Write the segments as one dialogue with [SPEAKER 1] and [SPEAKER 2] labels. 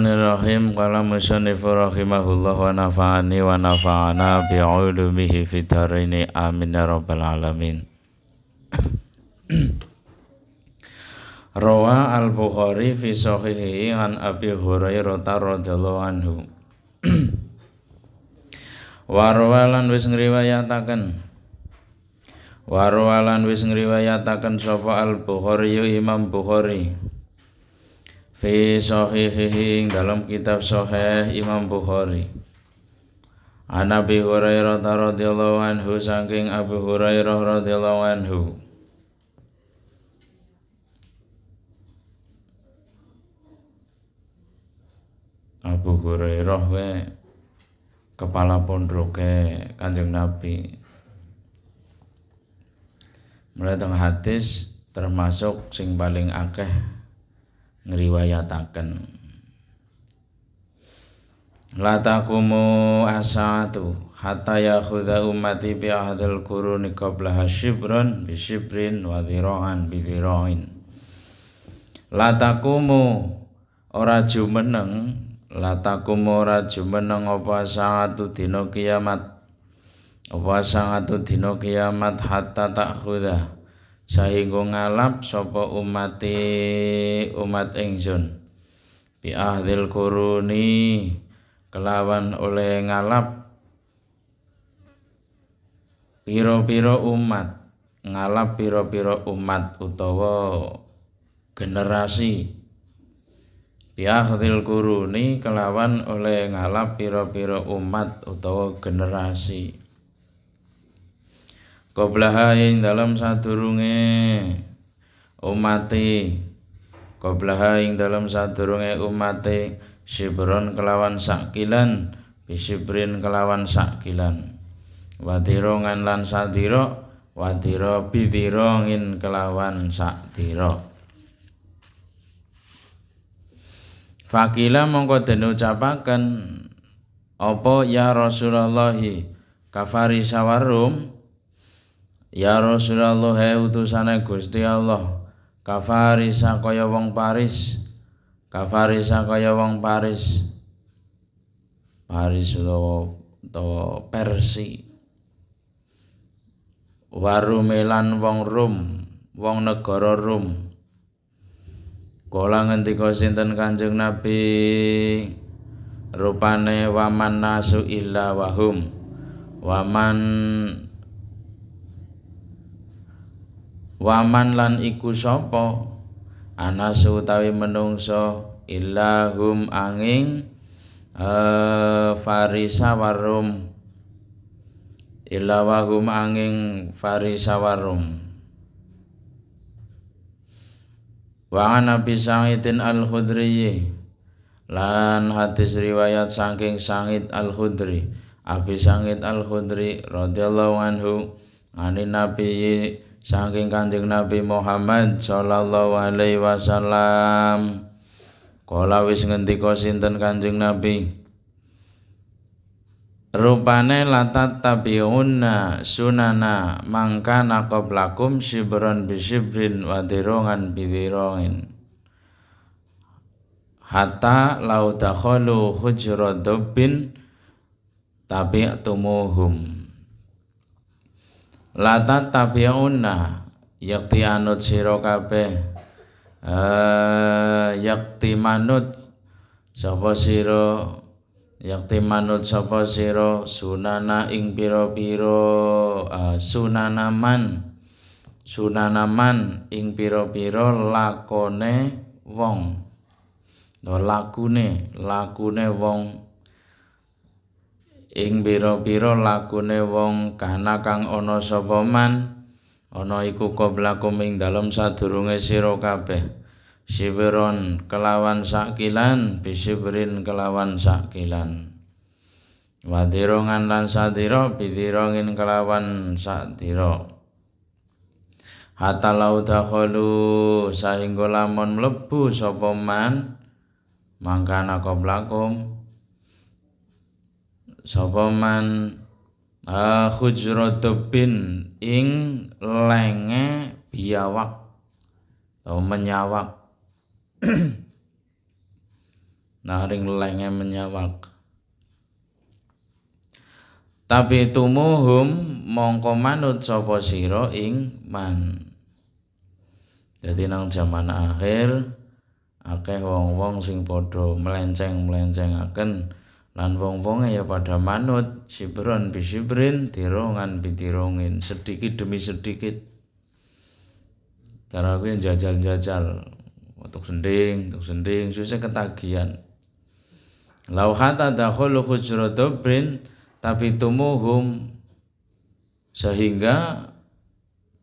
[SPEAKER 1] Bismillahirrahmanirrahim Qala musyanifu rahimahullah wa nafa'ani wa nafa'ana bi'ulumihi fitarini amin ya rabbal alamin Rawa al-Bukhari fi sahihihi an Abi Hurairah radhiyallahu anhu Warwalan wis ngriwayataken Warwalan wis ngriwayataken sapa al-Bukhari Imam Bukhari fi sahihihi dalam kitab sahih Imam Bukhari An Abi Hurairah radhiyallahu anhu saking Abu Hurairah radhiyallahu anhu Abu Hurairah we kepala pondoke Kanjeng Nabi mulai teng hadis termasuk sing paling akeh ngriwayataken La taqumu asatu hatta yakhudha ummati bi ahdil quruni qablaha shibran bi shibrin wa dhira'an bi dhira'in La taqumu ora jumeneng la taqumu ora jumeneng apa saatu dina kiamat apa saatu dina kiamat hatta takhudha sahingga ngalap sopo umati umat ingsun bi ahdil kuruni kelawan oleh ngalap piro-piro umat ngalap piro-piro umat utawa generasi bi ahdil kuruni kelawan oleh ngalap piro-piro umat utawa generasi qoblaha ing dalam sadurunge umate qoblaha ing dalam satu sadurunge umate sibron kelawan sakilan bisibrin kelawan sakilan Watirongan lan sadiro wadiro ngin kelawan sakdiro Fakila mongko den ucapaken apa ya Rasulullah kafari sawarum Ya Rasulullah he utusane Gusti Allah kafarisa kaya wong Paris kafarisa kaya wong Paris Paris utawa utawa Persi Warumelan wong Rum wong negara Rum Kala ngendika sinten Kanjeng Nabi rupane waman nasu illa wahum waman waman lan iku sapa anasu utawi menungso ilahum angin uh, farisa warum ilawahum angin farisa warum wa nabi sangitin al khudri lan hadis riwayat saking sangit al khudri abi sangit al khudri radhiyallahu anhu ani nabi saking Kanjeng Nabi Muhammad sallallahu alaihi wasallam kala wis ngendika sinten Kanjeng Nabi rupane latat tabiunna sunana mangka naqablakum sibron bisibrin wadirongan bidirongin hatta lautakholu hujrodobin, dubbin tabi'tumuhum lata tabiuna yakti anut sira kabeh eh, yakti manut sapa sira yakti manut sapa sira sunana ing pira-pira eh, sunanaman sunanaman ing pira-pira lakone wong lakune lakune wong ing biro-biro lakune wong kana kang ana sapa man ana iku koblakum ing dalem sadurunge sira kabeh sibiron kelawan sakilan bisibrin kelawan sakilan wadirongan lan sadiro bidirongin kelawan sadiro hatta laudakholu sahinggo lamun mlebu sapa man mangkana koblakum sapa man uh, hujratubin ing lenge biawak atau menyawak nah ring lenge menyawak tapi tumuhum mongko manut sopo siro ing man Jadi nang zaman akhir akeh wong-wong sing podo melenceng-melencengaken lan wong-wonge ya pada manut sibron bisibrin tirongan bitirongin sedikit demi sedikit cara aku yang jajal-jajal untuk sending untuk sending susah ketagihan lauhata dakhulu hujra dobrin tapi tumuhum sehingga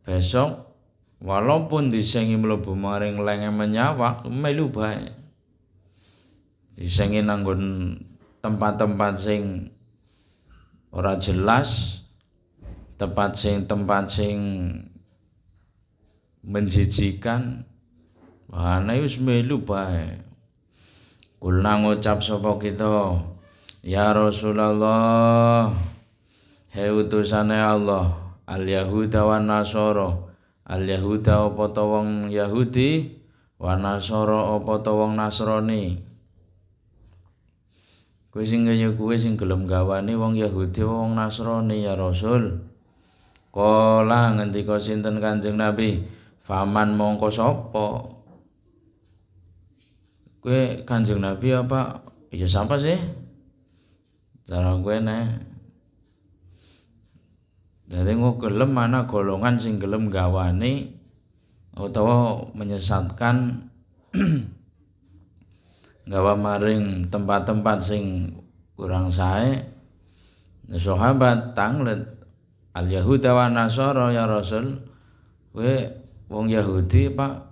[SPEAKER 1] besok walaupun disengi melebu maring lenge menyawak melu baik. disengi nanggon tempat-tempat sing ora jelas tempat sing tempat sing menjijikan wahana wis melu bae kulna ngucap sapa kita ya Rasulullah he utusane Allah al yahuda wan nasara al yahuda apa wong yahudi wan nasara apa wong nasrani Kue sing kaya kue sing gelem gawane wong Yahudi wong Nasrani ya Rasul. Kala ngendika sinten Kanjeng Nabi, "Faman mongko sapa?" kue Kanjeng Nabi apa? Ya sapa sih? Cara kue nih, jadi kok gelem mana golongan sing gelem gawane utawa menyesatkan gawa maring tempat-tempat sing kurang sae ya, sahabat tanglet al yahuda wa nasara ya rasul we wong yahudi pak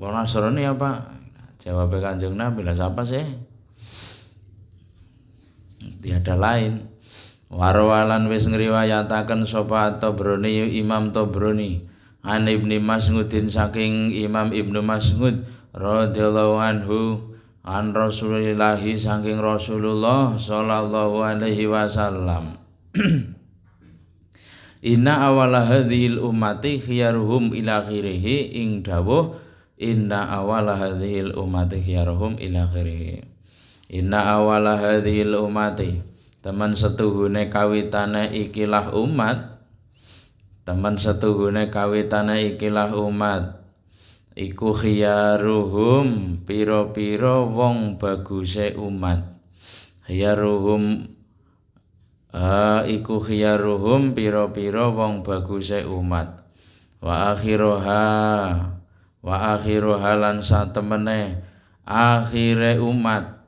[SPEAKER 1] wong nasrani ya pak jawab kanjeng nabi lah siapa sih tiada lain Warwalan wis ngriwayataken sapa Tabrani Imam bruni an ibni Mas'udin saking Imam Ibnu Mas'ud radhiyallahu anhu an Rasulillah saking Rasulullah sallallahu alaihi wasallam Inna awala hadhil ummati khiyaruhum ila akhirih ing dawuh inna awala hadhil ummati khiyaruhum ila akhirih Inna awala hadhil ummati teman setuhune kawitane ikilah umat teman setuhune kawitane ikilah umat iku khiyaruhum pira-pira wong baguse umat khiyaruhum uh, iku khiyaruhum pira-pira wong baguse umat wa akhiroha wa akhiroha lan satemene akhire umat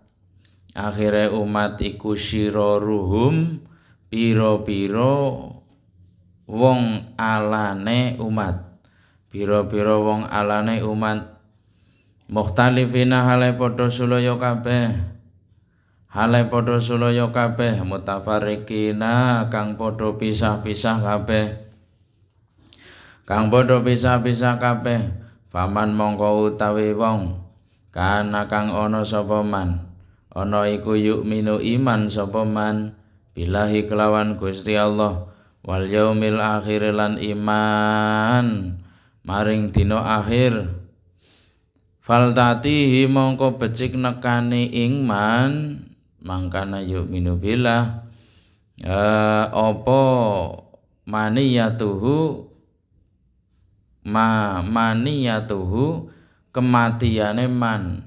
[SPEAKER 1] akhire umat iku siraruhum pira-pira wong alane umat Biro-biro wong alane umat mukhtalifina hale podo suloyo kabeh. Hale padha sulaya kabeh mutafarriqina kang Podo pisah-pisah kabeh. Kang Podo pisah-pisah kabeh. Faman mongko utawi wong kana kang ono sapa Ono iku yuk minu iman sapa Bilahi kelawan Gusti Allah wal yaumil akhir lan iman maring dina akhir faltatihi mongko becik nekani ingman mangkana yu'minu billah opo ya, apa maniyatuhu ma maniyatuhu kematiane man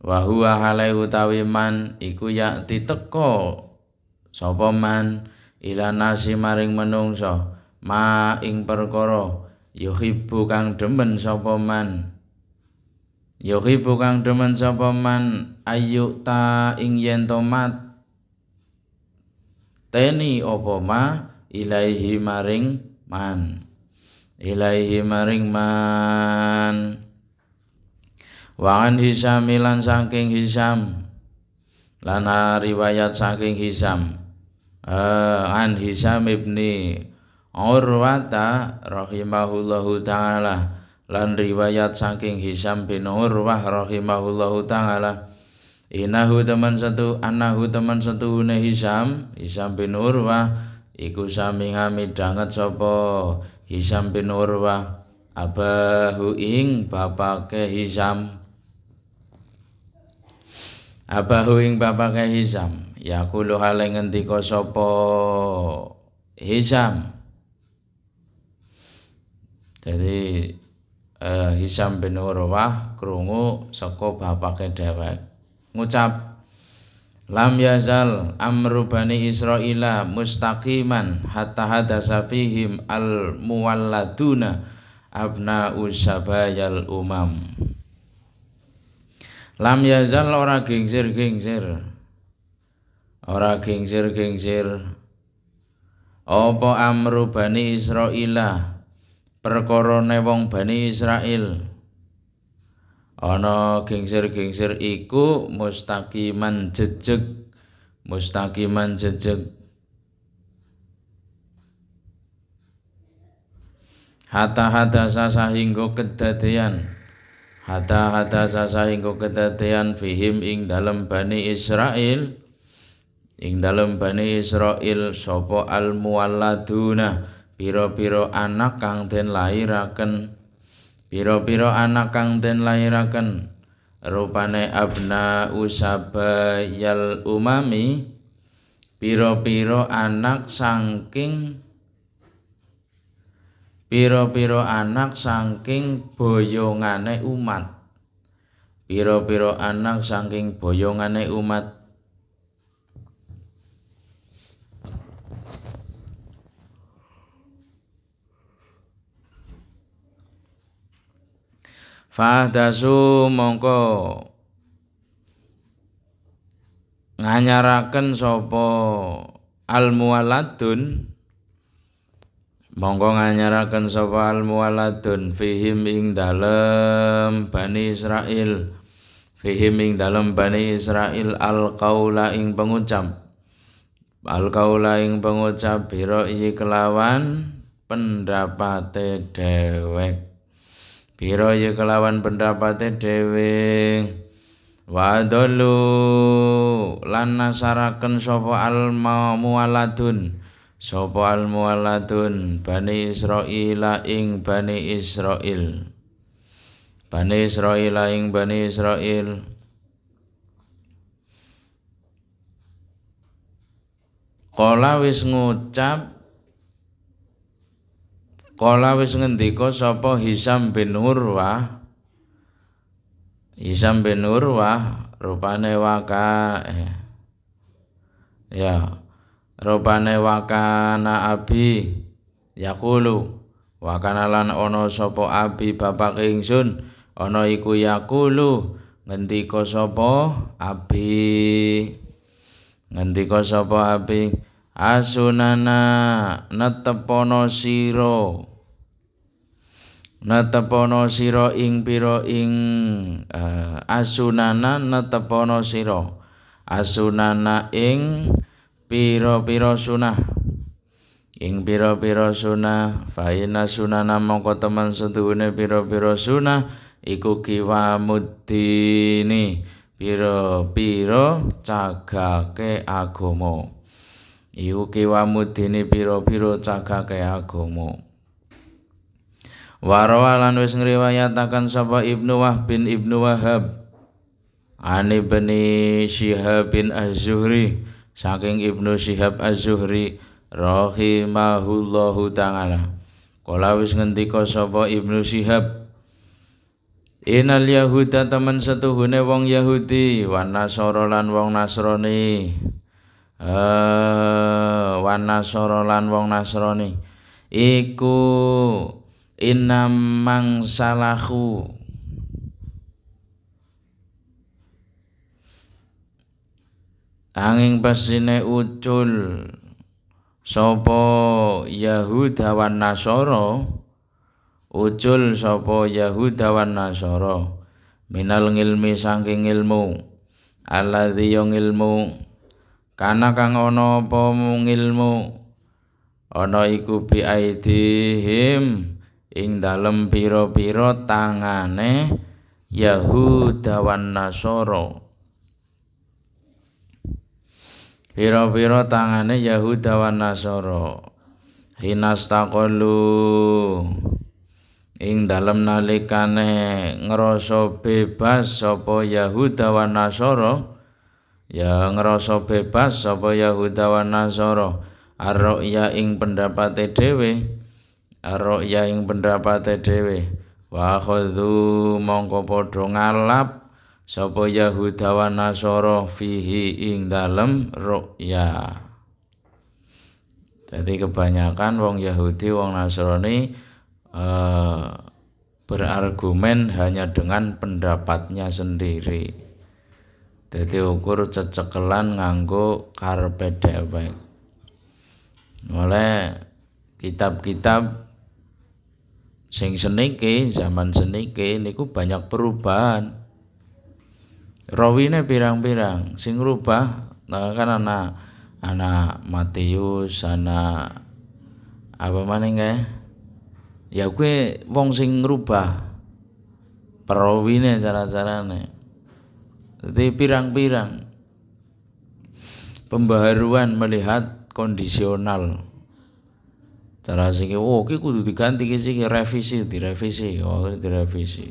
[SPEAKER 1] wa huwa halai utawi man iku yakti teko sapa man ila nasi maring menungso ma ing perkara yuhibbu kang demen sapa man yuhibbu kang demen sapa man ayu ta ing yen tomat teni apa ma ilaihi maring man ilaihi maring man Wangan Hisam lan saking Hisam lana riwayat saking Hisam uh, an Hisam ibni Urwata rahimahullahu taala lan riwayat saking Hisam bin Urwah rahimahullahu taala inahu teman satu anahu teman satu ne Hisam Hisam bin Urwah iku sami danget sopo, Hisam bin Urwah abahu ing bapake Hisam abahu ing bapake Hisam yakulu haleng ngendika sopo Hisam jadi uh, eh, Hisam bin Urwah krungu saka bapake dhewek ngucap Lam yazal amru bani Israila mustaqiman hatta hadasa fihim al muwalladuna abna usabayal umam Lam yazal ora gingsir-gingsir ora gingsir-gingsir apa amru bani Israila perkorone wong Bani Israil ana gingsir-gingsir iku mustaqiman jejeg mustaqiman jejeg Hata hata sasa sahinggo kedadean Hata hata sasa sahinggo kedadean Fihim ing dalam Bani Israel Ing dalam Bani Israel Sopo al mualladuna Piro-piro anak kang den lairaken Piro-piro anak kang den lairaken Rupane abna usabayal umami Piro-piro anak sangking Piro-piro anak sangking boyongane umat Piro-piro anak sangking boyongane umat Fahdasu mongko nganyaraken sopo al muwaladun mongko nganyaraken sopo al muwaladun fihim ing dalem Bani Israel, fihim ing dalem Bani Israel al ing pengucap al qaula ing pengucap biro kelawan pendapate dewek Biro ya kelawan pendapatnya dewe Wa dolu lan nasaraken sapa al mualadun sapa al mualadun Bani Israila ing Bani Israel, Bani Israila ing Bani Israel, kola wis ngucap Kala wis ngendika sapa Hisam bin Urwah Hisam bin Urwah rupane waka ya rupane wakana abi yakulu wakana lan ana sapa abi bapak ingsun ana iku yakulu ngendika sapa abi ngendika sapa abi, ngendiko sopo abi. asunana natepono siro natepono siro ing piro ing eh, asunana natepono siro asunana ing piro piro sunah ing piro piro sunah faina sunana mongko teman setuhune piro piro sunah iku kiwa mudini piro piro cagake agomo agomo iku kiwamu dene pira-pira cagake agama Warawa lan wis ngriwayatakan sapa Ibnu Wah bin Ibnu Wahab Ani Ibni Shihab bin Az-Zuhri saking Ibnu shihab Az-Zuhri rahimahullahu taala Kala wis ngendika sapa Ibnu shihab, Inal Yahuda teman setuhune wong Yahudi wan Nasara lan wong nasroni. Eh, Wanasorolan lan wong nasroni, iku inamang salahu angin pasine ucul sopo Yahudawan nasoro, ucul sopo Yahudawan nasoro, minal ngilmi saking ilmu alladzi yang ilmu karena kang Ono apa ilmu ana iku bi aidihim ing dalem piro piro tangane Yahudawan nasoro piro piro tangane Yahudawan nasoro hinastakolu ing dalem nalikane ngrasa bebas sapa Yahuda Nasoro ya ngerasa bebas sapa Yahuda wa Nasara arroya ing pendapate dhewe arroya ing pendapate dhewe wa mongko padha ngalap sapa Yahuda wa Nasara fihi ing dalem ru'ya jadi kebanyakan wong Yahudi wong Nasrani eh, berargumen hanya dengan pendapatnya sendiri jadi ukur cecekelan nganggo karpet dhewek. Mulai kitab-kitab sing seniki zaman seniki niku banyak perubahan. Rawine pirang-pirang, sing rubah nah kan ana ana Matius, ana apa maning ya kue wong sing rubah, perawine cara-carane jadi pirang-pirang pembaharuan melihat kondisional. Cara sih oh oke kudu diganti ke siki revisi direvisi, oh direvisi.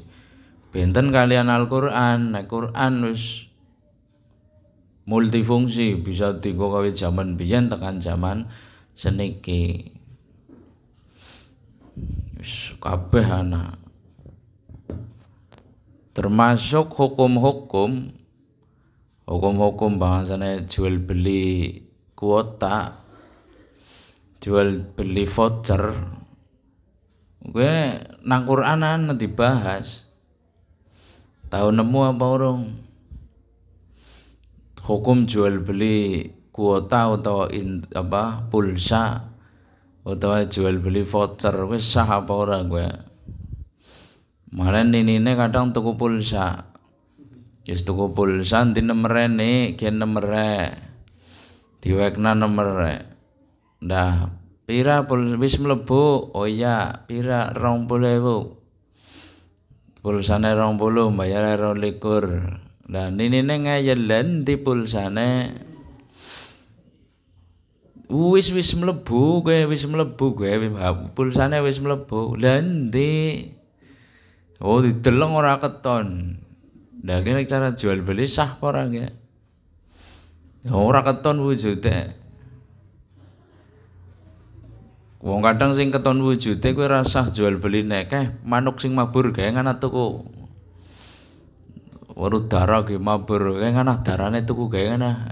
[SPEAKER 1] Benten kalian Al-Qur'an, Al Qur'an wis multifungsi bisa tigo kawit zaman biyen tekan zaman seniki. kabeh anak. Termasuk hukum-hukum hukum-hukum bahasanya jual beli kuota jual beli voucher gue nang Quranan bahas. tahu nemu apa orang hukum jual beli kuota atau in, apa pulsa atau jual beli voucher gue sah apa orang gue malah ini kadang tuku pulsa Wis ya, tuku pulsa ini, nemerene, gen ini, Diwekna ini. dah pira pulsa wis melebu, Oh iya, pira 20.000. Pulsane rong likur, dan ini ninine ngayelen di pulsane uh, wis wis melebu, gue wis melebu, kowe pulsane wis melebu, Lendi Oh, di telung orang keton Nah, kira cara jual beli sah orang ya? Orang keton wujudnya. Wong kadang sing keton wujudnya, gue rasa jual beli eh manuk sing mabur gaengan tuku. Waru dara gue mabur gaengan darane tuku gaengan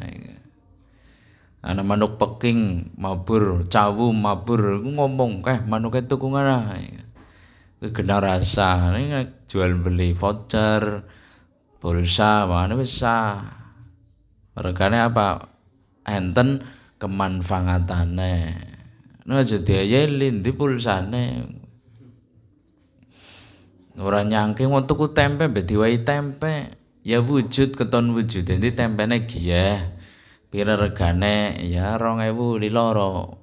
[SPEAKER 1] Ana manuk peking mabur, cawu mabur, gue ngomong keh manuke tuku ngono. Gue kena rasa, jual beli voucher. Pulsa, mana wis Regane apa? Enten kemanfaatane. Nah dia aja lindi pulsa Ora nyangke wong tuku tempe mbek diwai tempe. Ya wujud keton wujud. Dadi tempene ya, Pira regane? Ya di liloro.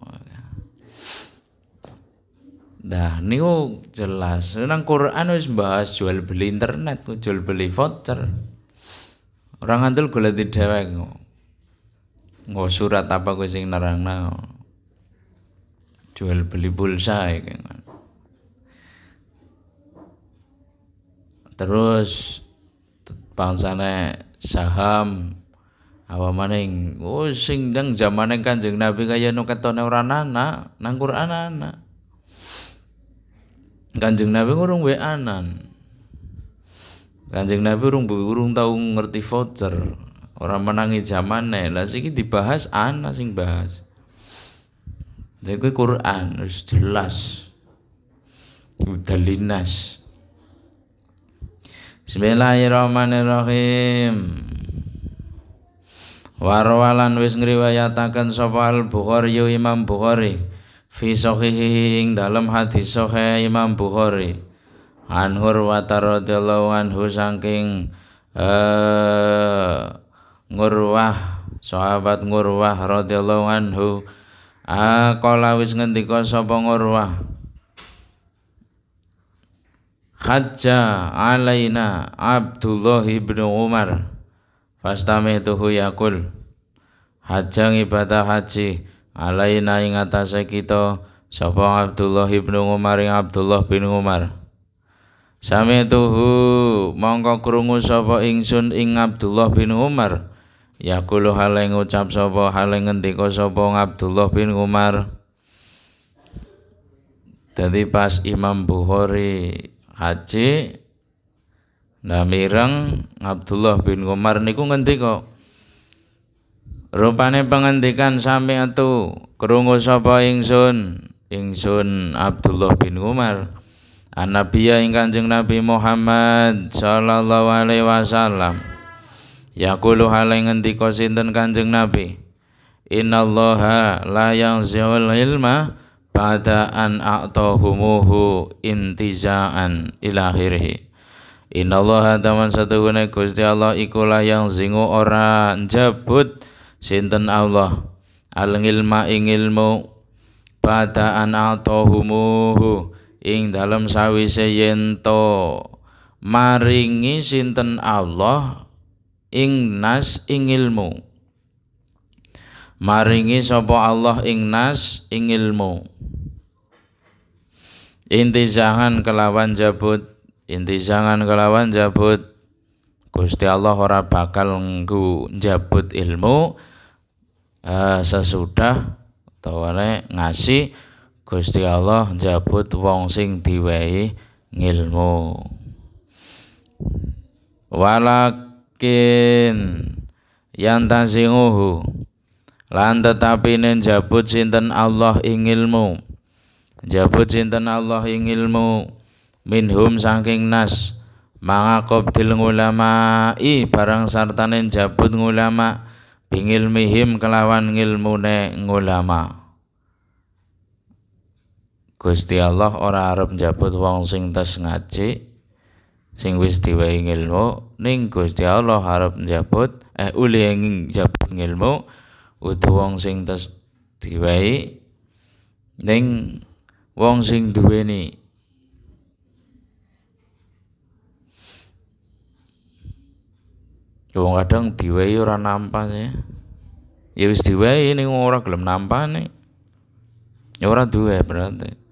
[SPEAKER 1] Dah niku jelas nang Quran wis bahas jual beli internet, jual beli voucher. Orang ngandel golek dewek kok. Nggo surat apa gue sing nerangno. Jual beli pulsa iki. Kan. Terus bangsane saham apa maning oh sing ndang zamane Kanjeng Nabi kaya nuketone ketone ora anak nang Quran anak Kanjeng Nabi urung anan. Kanjeng Nabi urung urung tau ngerti voucher. Orang menangi zamane. Lah siki dibahas ana sing bahas. Dek Quran harus jelas. Udalinas. Bismillahirrahmanirrahim. Warwalan wis ngriwayataken sopal bukhari Imam Bukhari fi sahihing dalam hadis sahih Imam Bukhari an Hurwatar radhiyallahu anhu saking eh, Ngurwah sahabat Ngurwah radhiyallahu anhu aqala wis ngendika sapa Ngurwah Hajja alaina Abdullah ibn Umar Fastamituhu yakul Hajjang ibadah haji alaina ing atase kita sapa Abdullah ibnu Umar ing Abdullah bin Umar Sami tuhu mongko krungu sapa ingsun ing Abdullah bin Umar yaqulu ucap ngucap sapa hale ngendika sapa Abdullah bin Umar Jadi pas Imam Bukhari haji Nah mireng Abdullah bin Umar niku ngendika Rupane penghentikan sami itu kerungu sapa ingsun ingsun Abdullah bin Umar Anabiya ing Kanjeng Nabi Muhammad sallallahu alaihi wasallam hal yang ngendika sinten Kanjeng Nabi Innallaha layang zihul ilma pada an a'tahumuhu intiza'an ilahirhi akhirih Innallaha taman satuhune Gusti Allah ikulah yang zingu ora jabut sinten Allah al ngilma ing ilmu bada an atahumuhu ing dalam sawise yento maringi sinten Allah ing nas ing ilmu maringi sopo Allah ing nas ing ilmu kelawan jabut intizangan kelawan jabut Gusti Allah ora bakal nggu jabut ilmu uh, sesudah utawane ngasih Gusti Allah njabut wong sing diwehi ngilmu walakin yang tansinguhu lan tetapi njabut sinten Allah ing ilmu njabut sinten Allah ing ilmu minhum saking nas mangakobdil i barang sartanin jabut ulama' mihim kelawan ngilmu ne ngulama Gusti Allah ora arep njabut wong sing tes ngaji sing wis diwehi ngilmu ning Gusti Allah arep njabut eh uli ing njabut ilmu utu wong sing tes diwehi ning wong sing duweni ya wong kadang diwehi ora nampane ya wis diwehi ini ora gelem nampane ya ora duwe berarti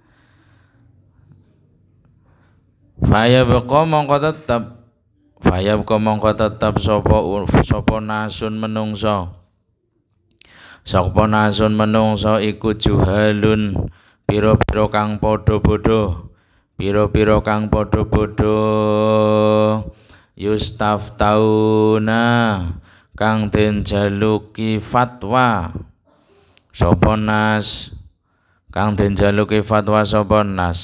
[SPEAKER 1] Faya beko mongko tap, Faya beko mongko tap sopo sopo nasun menungso Sopo nasun menungso iku juhalun Piro-piro kang podo-podo Piro-piro kang podo-podo yustaf tauna kang den jaluki fatwa Soponas kang den jaluki fatwa Soponas nas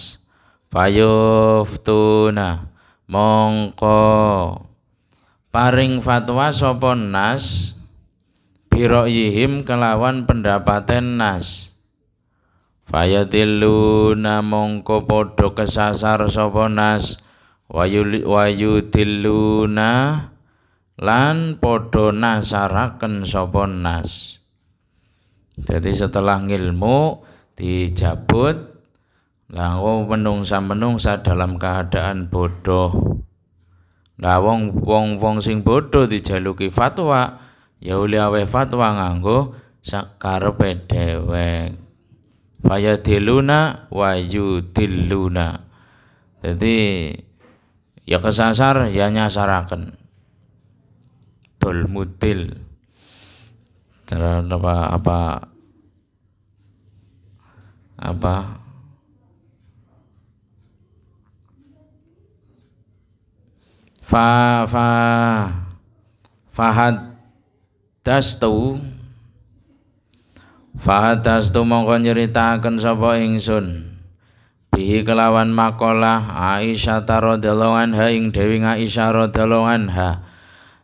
[SPEAKER 1] fayuftuna mongko paring fatwa Soponas Biro biroyihim kelawan Pendapatan nas fayatiluna mongko podo kesasar Soponas nas wayudiluna lan podo nasaraken sopon nas jadi setelah ilmu dijabut lah menungsa-menungsa dalam keadaan bodoh. Lah wong wong wong sing bodoh dijaluki fatwa, ya uli awe fatwa nganggo sakarepe dhewe. diluna wayu diluna Jadi ya kesasar ya nyasaraken dol mudil terhadap apa apa apa fa fa fahad dastu fahad dastu mongko nyeritakan sapa ingsun bihi kelawan makalah Aisyah radhiyallahu anha ing Dewi Aisyah radhiyallahu anha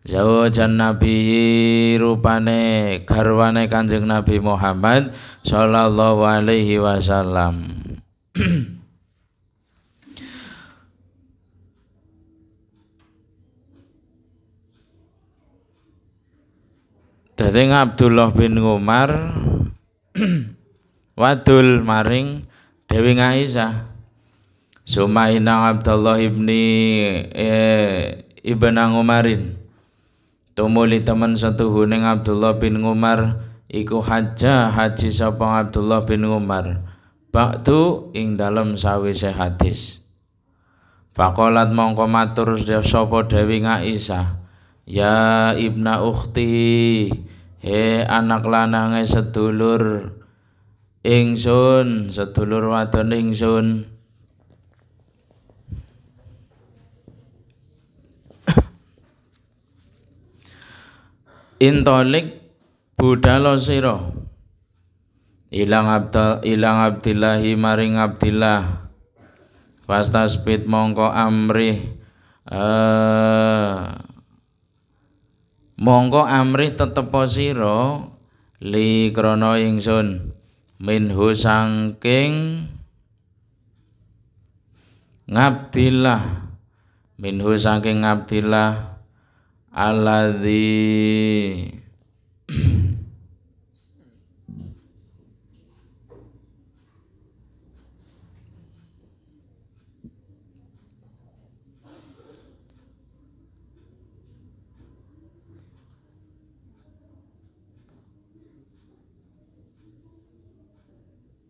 [SPEAKER 1] Zawjan Nabi rupane garwane Kanjeng Nabi Muhammad sallallahu alaihi wasallam. Dadi Abdullah bin Umar wadul maring Dewi Aisyah Sumaina Abdullah ibni eh, ibna Umarin Tumuli teman satu huning Abdullah bin Umar Iku haja haji sopong Abdullah bin Umar Baktu ing dalam sawi sehadis. Fakolat mongko matur sopo Dewi Aisyah Ya ibna Ukti, He anak lanange sedulur ingsun sedulur wadon ingsun intolik budhalo sira ilang abda ilang abdillah maring abdillah fastasbit mongko amrih uh, mongko amri tetep sira li krono ingsun minhu sangking ngabdillah minhu sangking ngabdillah alladzi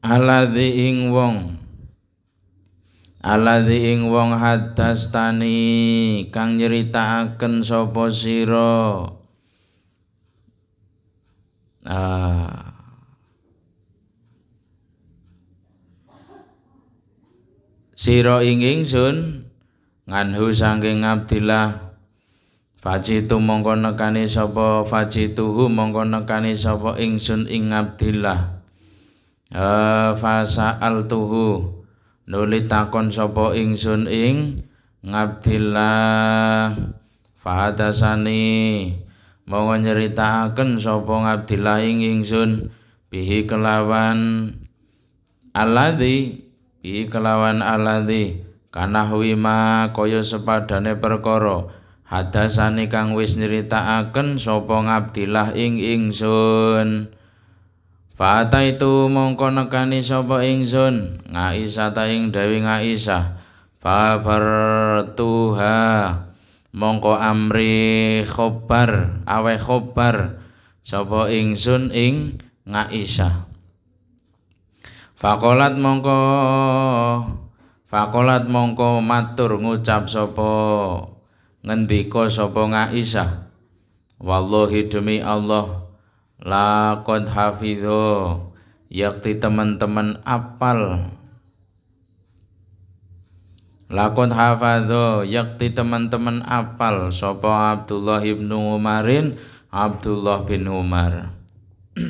[SPEAKER 1] Ala ing wong alladzi ing wong hadastani kang nyeritakaken sapa sira Siro ah. sira ing ingsun nganhu saking Abdillah fajitu mongko nekani sapa fajituhu mongko nekani sapa ingsun ing Abdillah Eh, Fasa al tuhu nuli takon sapa ingsun ing ngabdillah fahadasani mau nyeritakan sapa ngabdillah ing ingsun bihi kelawan alladzi bihi kelawan alladzi kanahwi ma kaya sepadane perkoro hadasani kang wis nyeritakan sapa ngabdillah ing ingsun Fata itu mongko nekani sapa ingsun ngaisa ta ing Dewi Fa bertuha mongko amri khobar awe khobar sapa ingsun ing ngaisa. Fakolat mongko Fakolat mongko matur ngucap sapa ngendika sapa ngaisa. Wallahi demi Allah Lakot hafidho yakti teman-teman apal Lakot hafidho, yakti teman-teman apal Sopo Abdullah ibnu Umarin Abdullah bin Umar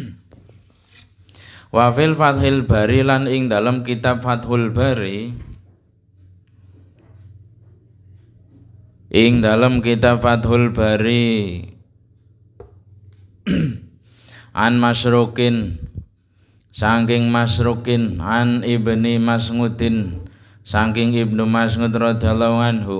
[SPEAKER 1] Wafil Fathil Bari lan ing dalam kitab Fathul Bari Ing dalam kitab Fathul Bari an masrukin saking masrukin an ibni masngudin saking ibnu masngud radhiyallahu anhu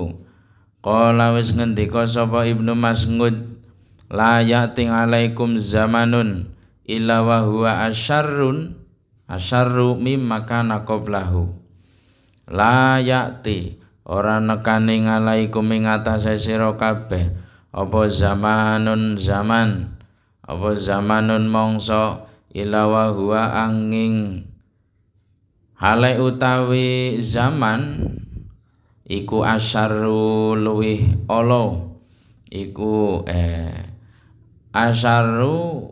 [SPEAKER 1] qala wis ngendika sapa ibnu masngud la ting alaikum zamanun illa wa huwa asyarrun asyarru mimma kana qablahu la ti ora nekane ngalaikum ing atase sira kabeh apa zamanun zaman apa zamanun mongso ilawahua anging huwa hale utawi zaman iku asyaru luwih olo iku eh asyaru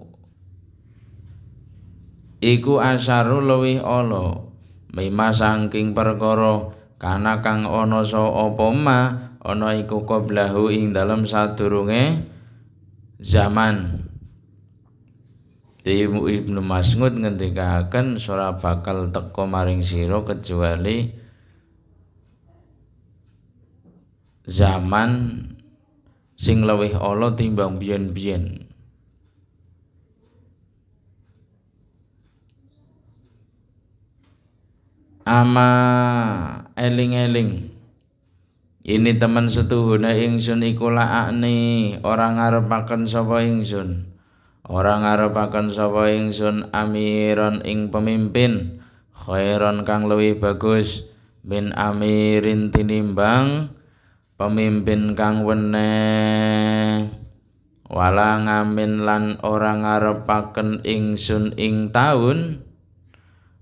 [SPEAKER 1] iku asyaru luwih olo mima sangking perkara kana kang ana so apa ma ana iku qablahu ing dalem sadurunge zaman Timu Ibnu Mas'ud ngendikaken sora bakal teko maring sira kecuali zaman sing luwih ala timbang biyen-biyen. Ama eling-eling. Ini teman setuhuna ingsun iku akni orang ngarepaken sapa ingsun. Orang ngarepaken sapa ingsun amiron ing pemimpin khairon kang luwih bagus min amirin tinimbang pemimpin kang weneh wala ngamin lan ora ngarepaken ingsun ing taun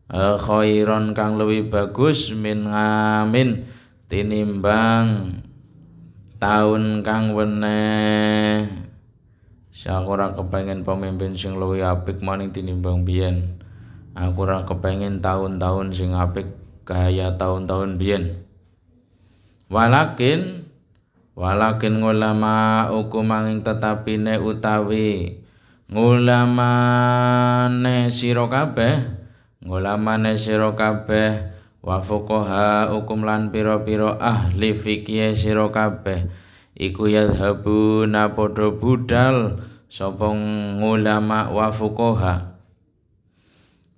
[SPEAKER 1] eh, khairon kang luwih bagus min ngamin tinimbang taun kang weneh Aku ora kepengen pemimpin sing luwih apik maning tinimbang biyen. Aku ora kepengen tahun-tahun sing apik kaya tahun-tahun biyen. Walakin walakin ulama uku manging tetapine utawi ngulamane sira kabeh ngulamane sira kabeh wa fuqaha ukum lan pira-pira ahli fikih sira kabeh iku yadhabu na padha budal sopong ulama wa fukoha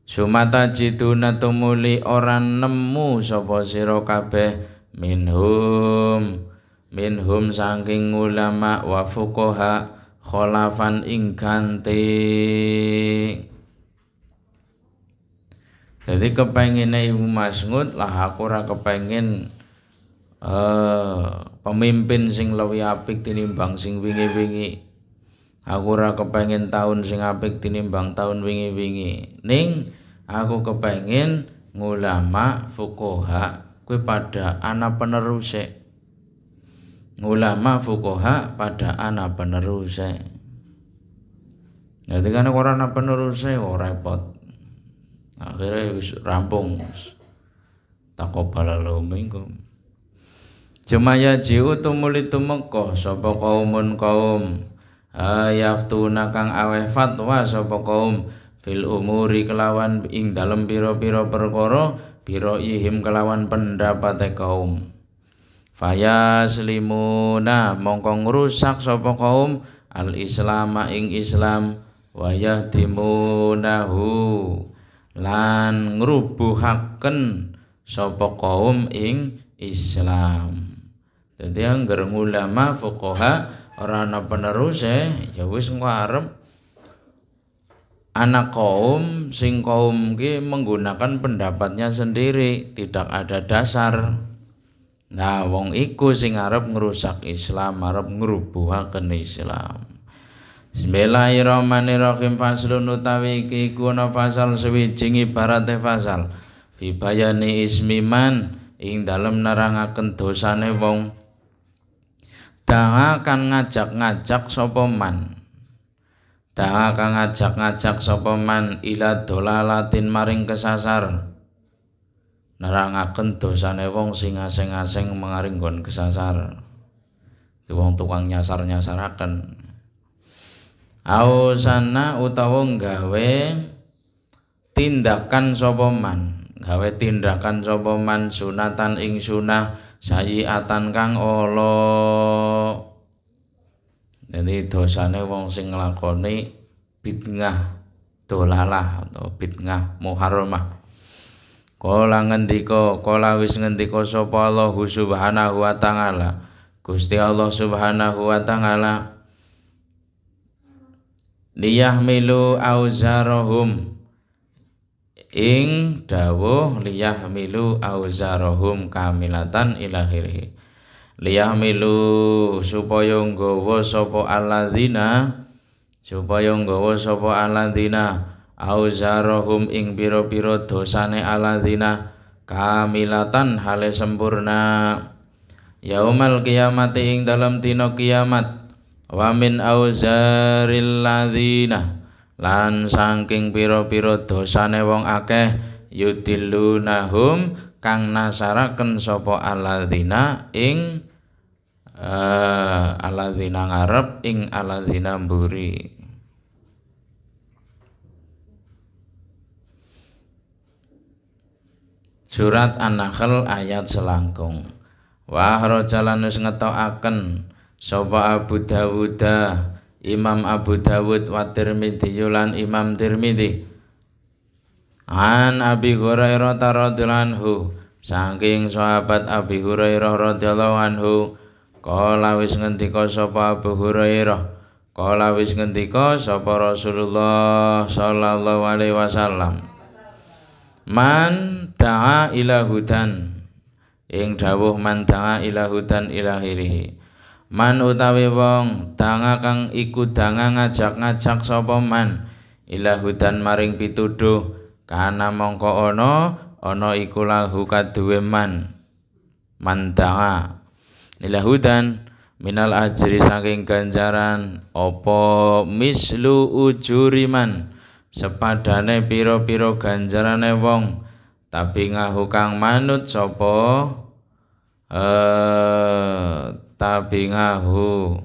[SPEAKER 1] sumata jiduna tumuli orang nemu sopo siro kabeh minhum minhum sangking ulama wa fukoha kholafan ing ganti jadi kepengennya Ibu Masngud lah aku ora kepengen eh, pemimpin sing lebih apik tinimbang sing wingi-wingi Aku ora kepengin tahun sing apik tinimbang tahun wingi-wingi. Ning aku kepengin ngulama fukoha kue pada anak penerus Ngulama fukoha pada anak penerus Jadi kan ora anak penerus kok repot. Akhirnya wis rampung. Takobalallahu minkum. Jumaya jiu tumuli Mekah sapa kaumun kaum yaftuna kang aweh fatwa sapa kaum fil umuri kelawan ing dalem pira-pira perkara biro ihim kelawan pendapat e kaum faya slimuna mongkong rusak sapa kaum al islama ing islam wayah timunahu lan ngrubuhaken sapa kaum ing Islam. Dadi angger ulama fuqaha Orang ana penerus eh. ya wis engko arep anak kaum sing kaum ki menggunakan pendapatnya sendiri tidak ada dasar nah wong iku sing arep ngerusak Islam arep ngrubuhaken Islam Bismillahirrahmanirrahim faslun utawi iki iku ana fasal sewijing ibarat fasal bibayani ismiman ing dalem narangaken dosane wong Da'a akan ngajak-ngajak sapa man. akan ngajak-ngajak sapa man ila dolalatin maring kesasar. Nerangaken dosane wong sing aseng-aseng mengaringgon kesasar. wong tukang nyasar nyasarakan Ausana utawa gawe tindakan sapa man gawe tindakan sapa man sunatan ing sunah sayiatan kang ala dadi dosane wong sing nglakoni bid'ah dolalah atau bid'ah muharramah kala ngendika kala wis ngendika sapa Allah subhanahu wa taala Gusti Allah subhanahu wa taala liyahmilu auzarahum ing dawuh milu auzarohum kamilatan ila liyah milu supaya nggawa sapa alladzina supaya nggawa sapa alladzina auzarahum ing biro pira dosane alladzina kamilatan hale sempurna yaumal kiamati ing dalam dina kiamat wa min auzaril ladzina lan saking pira-pira dosane wong akeh yudillunahum kang nasaraken sapa alladzina ing uh, alladzina ngarep ing alladzina mburi Surat An-Nahl ayat selangkung. wahro harajalanus ngetokaken sapa Abu Dawudah Imam Abu Dawud wa Tirmidhi yulan Imam tirmidhi An Abi Hurairah radhiyallahu anhu saking sahabat Abi Hurairah radhiyallahu anhu kala wis ngendika sapa Abu Hurairah kala wis ngendika sapa Rasulullah sallallahu alaihi wasallam Man da'a ila hudan ing dawuh man da'a ila hudan ila man utawi wong danga kang iku danga ngajak-ngajak sapa man ila hudan maring pituduh kana mongko ana ana iku lahu kaduwe man man ila hudan minal ajri saking ganjaran opo mislu ujuriman sepadane piro-piro ganjarane wong tapi ngahukang manut sopo. eh tabingahu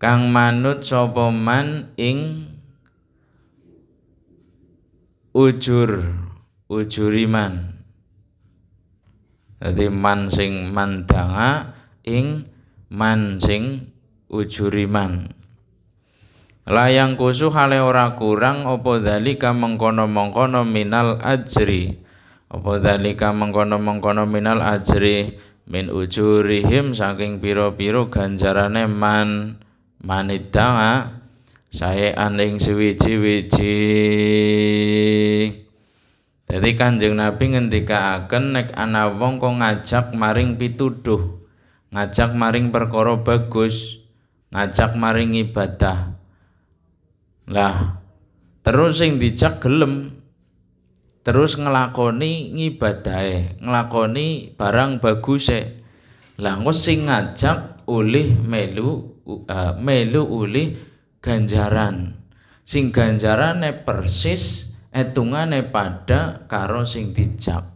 [SPEAKER 1] kang manut sapa man ing ujur ujuriman dadi man sing mandanga ing man sing ujuriman layang kusu hale ora kurang apa dalika mengkono-mengkono minal ajri apa dalika mengkono-mengkono minal ajri min ujurihim saking pira-pira ganjarane man manidanga saean ing sewiji-wiji Dadi Kanjeng Nabi ngendikaaken nek ana wong kok ngajak maring pituduh, ngajak maring perkara bagus, ngajak maring ibadah. Lah, terus sing dijak gelem terus ngelakoni ngibadai, ngelakoni barang bagus lah langus sing ngajak oleh melu uh, melu oleh ganjaran sing ganjaran persis etungane pada karo sing dijak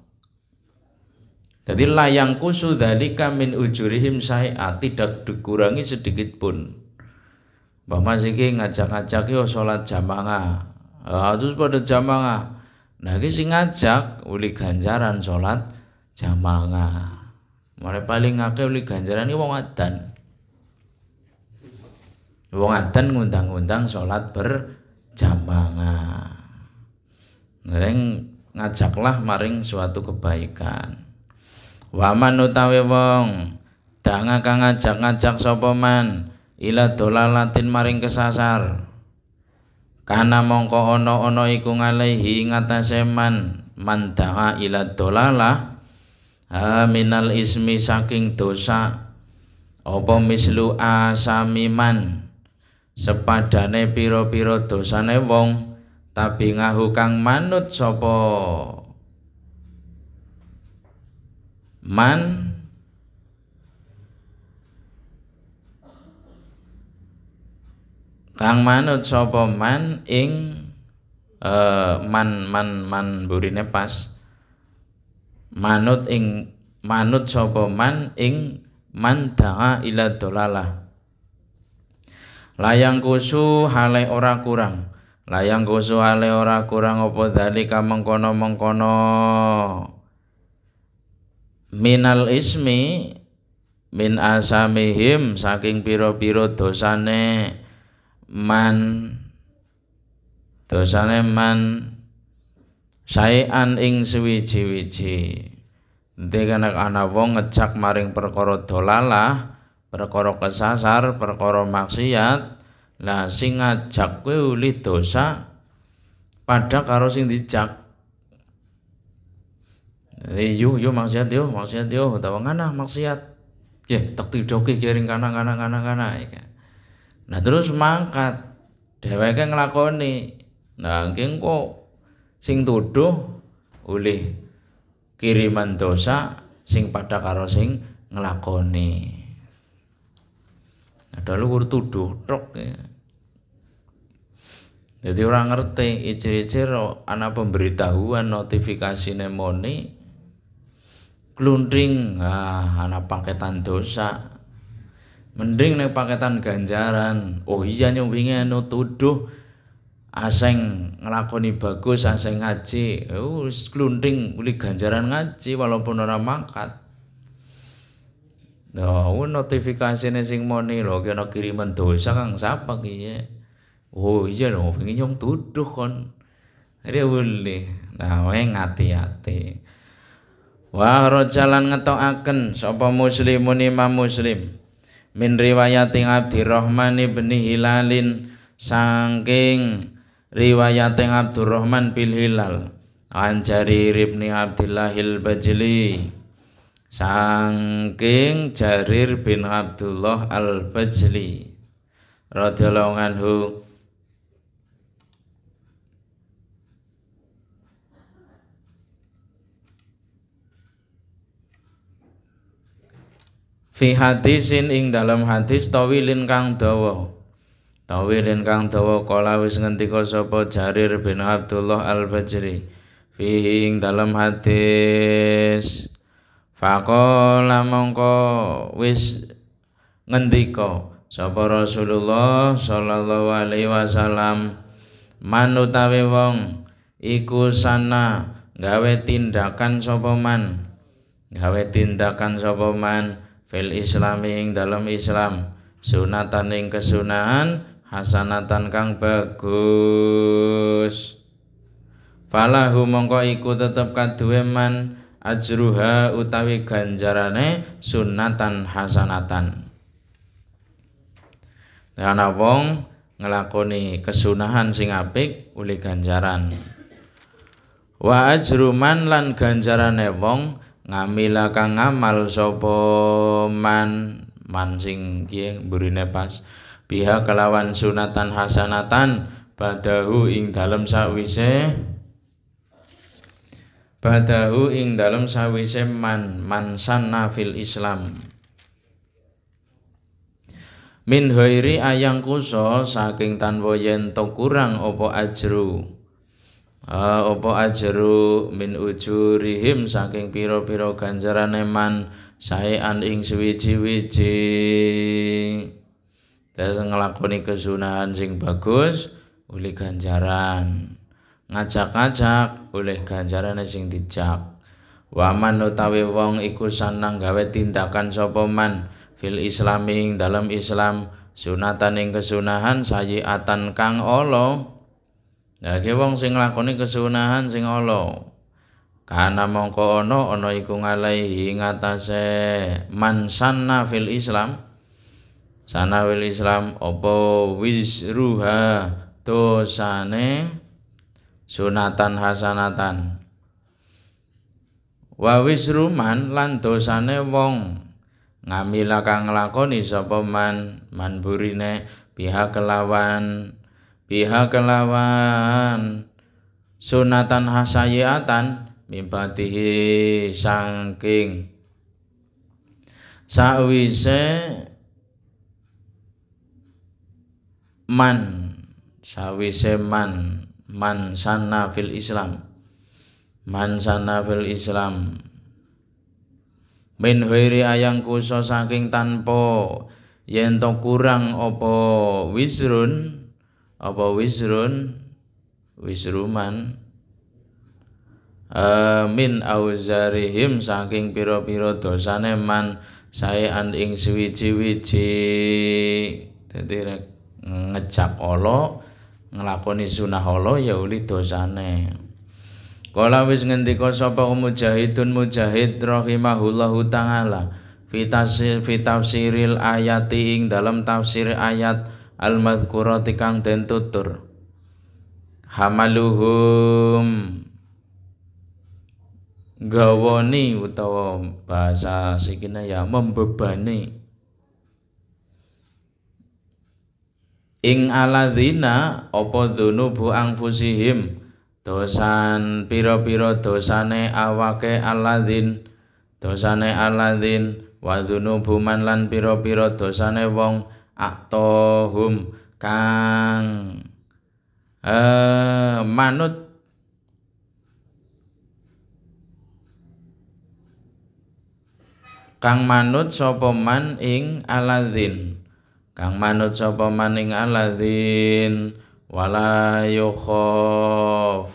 [SPEAKER 1] jadi layangku sudalika min ujurihim saya tidak dikurangi sedikit pun. Bapak Mas ngajak-ngajak yo salat jamangah lalu terus pada jamangah Nah, iki sing ngajak uli ganjaran sholat jamaah. Mulai paling ngake uli ganjaran ini wong adan. Wong adan ngundang-undang sholat berjamaah. Neng nah, ngajaklah maring suatu kebaikan. Waman utawi wong dang kang ngajak-ngajak sapa man ila dolalatin maring kesasar. Kana mongko ono-ono iku ngalehi ngatase man man da'a ila dolalah minal ismi saking dosa opo mislu asamiman sepadane piro piro dosane wong tapi ngahu kang manut sopo man kang manut sapa man ing uh, man man man burine pas manut ing manut sapa man ing man da'a ila dolalah layang kusu hale ora kurang layang kusu hale ora kurang apa dalika mengkono mengkono minal ismi min asamihim saking piro-piro dosane man dosane man saean ing suwiji-wiji Nanti anak ana wong ngejak maring perkara dolalah, perkara kesasar, perkara maksiat, lah sing ngajak kuwi uli dosa padha karo sing dijak. Jadi yu yu maksiat yu, maksiat yu utawa ngana maksiat. ya tak tidoki kiring kana kana kana kana iki. Nah terus mangkat dheweke ngelakoni, Nah engking kok sing tuduh oleh kiriman dosa sing pada karo sing nglakoni. Ada nah, lu tuduh tok ya. Jadi orang ngerti icir-icir anak pemberitahuan notifikasi nemoni klundring ah anak paketan dosa mending nek paketan ganjaran oh iya nyuwingi anu tuduh aseng ngelakoni bagus aseng ngaji oh klunting uli ganjaran ngaji walaupun ora mangkat Nah, notifikasi sing moni lo, kena kiriman dosa kang siapa kiye. Oh iya dong pengen nyong tuduh kon. Rewuli. Nah, weng ngati hati Wah, rojalan akan, sopo muslimun imam muslim min riwayating Abdurrahman ibn Hilalin sangking riwayating Abdurrahman bil Hilal anjari Ibn ibn al Bajli sangking Jarir bin Abdullah al Bajli radhiyallahu anhu fi hadisin ing dalam hadis tawilin kang dawa tawilin kang dawa kala wis ngendika sapa Jarir bin Abdullah Al-Bajri Fi ing dalam hadis faqala mongko wis ngendika sapa Rasulullah sallallahu alaihi wasallam man utawi wong iku sana gawe tindakan sapa man gawe tindakan sapa man fil islami ing dalam islam sunatan ing kesunahan hasanatan kang bagus falahu mongko iku tetep kaduwe man ajruha utawi ganjarane sunatan hasanatan ana wong ngelakoni kesunahan sing apik uli ganjaran wa ajruman lan ganjarane wong ngamila kang ngamal sopo man man sing kiye pas pihak kelawan sunatan hasanatan badahu ing dalam sawise badahu ing dalam sawise man mansan nafil islam min hoiri ayang kuso saking tanwa yen kurang opo ajru Opo ah, ajeru min ujurihim saking piro-piro ganjaran eman saya an ing suwiji-wiji terus nglakoni kesunahan sing bagus oleh ganjaran ngajak-ngajak oleh ganjaran sing dijak waman utawi wong iku sanang gawe tindakan sopoman fil islaming dalam islam sunatan ing kesunahan atan kang ala Dage wong sing nglakoni kesunahan sing olo Kana mongko ono ono iku ngalahi ngatasé man sanna fil Islam. fil Islam opo wisruha dosane sunatan hasanatan. Wa wizruman lan dosane wong ngamila kang nglakoni sapa man manburine pihak kelawan biha kelawan sunatan hasayiatan mimbatihi sangking sawise man sawise man man sana fil islam man sana fil islam min huiri ayang kuso saking tanpo yentok kurang opo wisrun apa wizrun wisruman eh, min auzarihim saking piro-piro dosane man an ing wici wiji dadi ngecap ala nglakoni sunah ala ya uli dosane Kala wis ngendika sapa mujahidun mujahid rahimahullahu taala fitafsiril ayati ing dalam tafsir ayat al madhkurati kang den tutur hamaluhum gawoni utawa bahasa sikina ya membebani ing aladzina apa dzunubu anfusihim dosan pira-pira dosane awake aladzin dosane aladzin wa dzunubu man lan pira-pira dosane wong aktohum kang eh, manut kang manut sapa man ing aladzin kang manut sapa man ing aladzin wala yukhof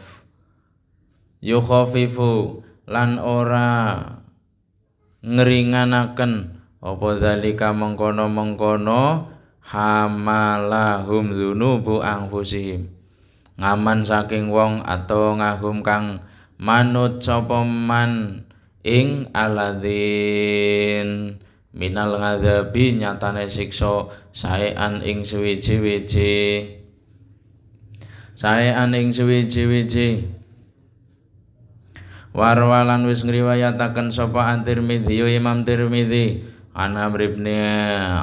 [SPEAKER 1] yukhofifu lan ora ngringanaken apa zalika mengkono-mengkono hamalahum dzunubu anfusihim. Ngaman saking wong atau ngahum kang manut sapa man ing aladin minal ngadabi nyatane siksa saean ing suwiji-wiji saean ing suwiji-wiji warwalan wis ngriwayataken sapa At-Tirmidzi Imam Tirmidzi an Amr ibn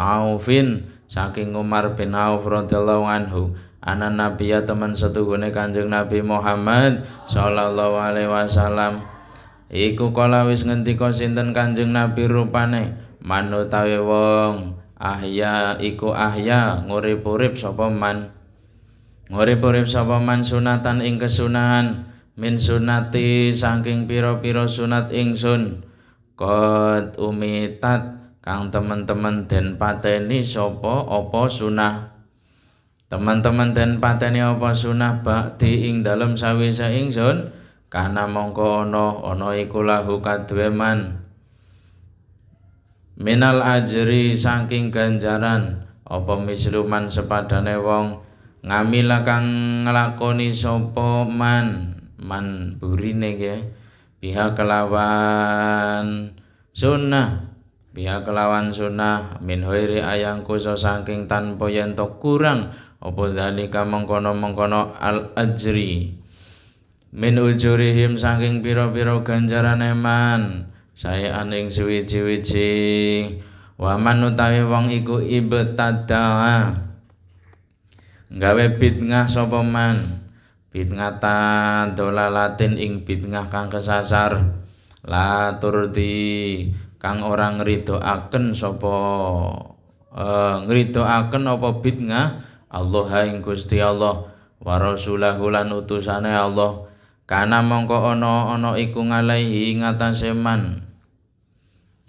[SPEAKER 1] Aufin saking Umar bin Auf radhiyallahu anhu anan nabiya teman gune Kanjeng Nabi Muhammad sallallahu alaihi wasallam iku kala wis ngendika sinten Kanjeng Nabi rupane man wong ahya iku ahya ngurip-urip sapa man ngurip-urip sapa man sunatan ing kesunahan min sunati saking pira-pira sunat ingsun umi umitat kang teman-teman den pateni sopo opo sunah teman-teman den pateni opo sunah bakti ing sawi sawise ingzon. Karena mongko ono ono iku hukat weman. Menal minal ajri saking ganjaran opo misluman sepadane wong ngamila kang sopo man man burine nggih pihak kelawan sunnah Pihak kelawan sunnah min hoiri ayang kuso saking tanpa yen kurang opo dalika mengkono-mengkono al ajri min ujurihim saking piro-piro ganjaran eman saya aning suwiji-wiji wa man utawi wong iku ibtadaa gawe bidngah sapa man bidngatan dolalatin ing bidngah kang kesasar la turdi kang ora ngridoaken sapa uh, eh, ngridoaken apa bid'ah Allah ing Gusti Allah wa rasulahu lan utusane Allah kana mongko ana ana iku ngalehi ngatasé man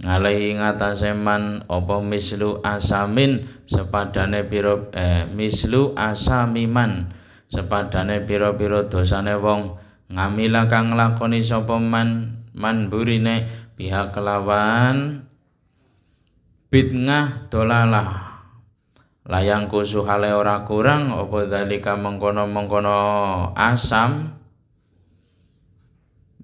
[SPEAKER 1] ngalehi ngatasé man apa mislu asamin sepadane piro eh, mislu asamiman sepadane piro pira dosane wong ngamila kang lakoni sapa man man burine pihak kelawan bidngah dolalah layang Hale ora kurang opo dalika mengkono mengkono asam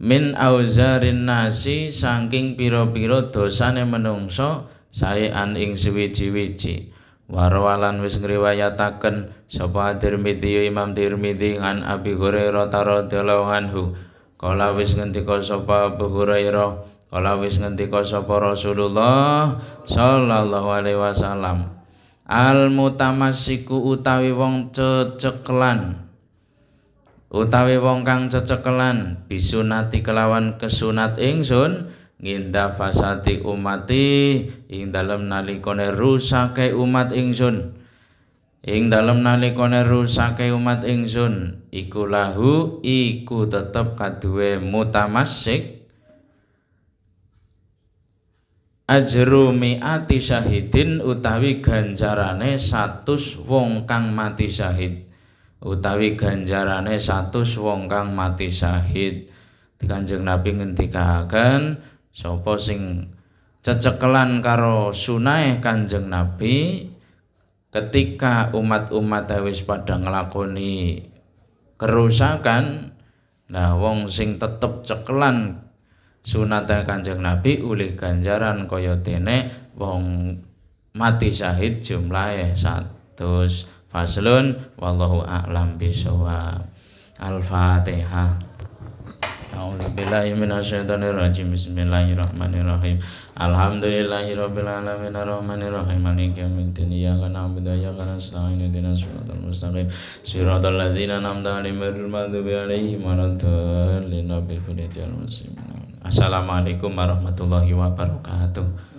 [SPEAKER 1] min auzarin nasi saking piro-piro dosane menungso saya an ing sewiji-wiji Warwalan wis ngriwayataken sapa dirmidi Imam dirmidi an Abi Hurairah radhiyallahu anhu Kala wis ngendika sapa Abu Hurairah, kala wis ngendika sapa Rasulullah sallallahu alaihi wasallam. Al mutamassiku utawi wong cecekelan. Utawi wong kang cecekelan bisunati kelawan kesunat ingsun nginda fasati umati ing dalem nalikane rusake umat ingsun ing dalem nalikane rusake umat ingsun iku lahu iku tetep kaduwe mutamassik ajru mi'ati syahidin utawi ganjarane satu wong kang mati syahid utawi ganjarane 100 wong kang mati syahid Kanjeng Nabi ngendikaken sapa sing cecekelan karo sunae Kanjeng Nabi ketika umat-umat wis pada ngelakoni kerusakan nah wong sing tetep cekelan sunatan Kanjeng Nabi oleh ganjaran kaya wong mati syahid jumlahnya satu faslun wallahu a'lam bisawab al-fatihah A'udzubillahi minasyaitonirrajim. Bismillahirrahmanirrahim. alamin mustaqim. Assalamualaikum warahmatullahi wabarakatuh.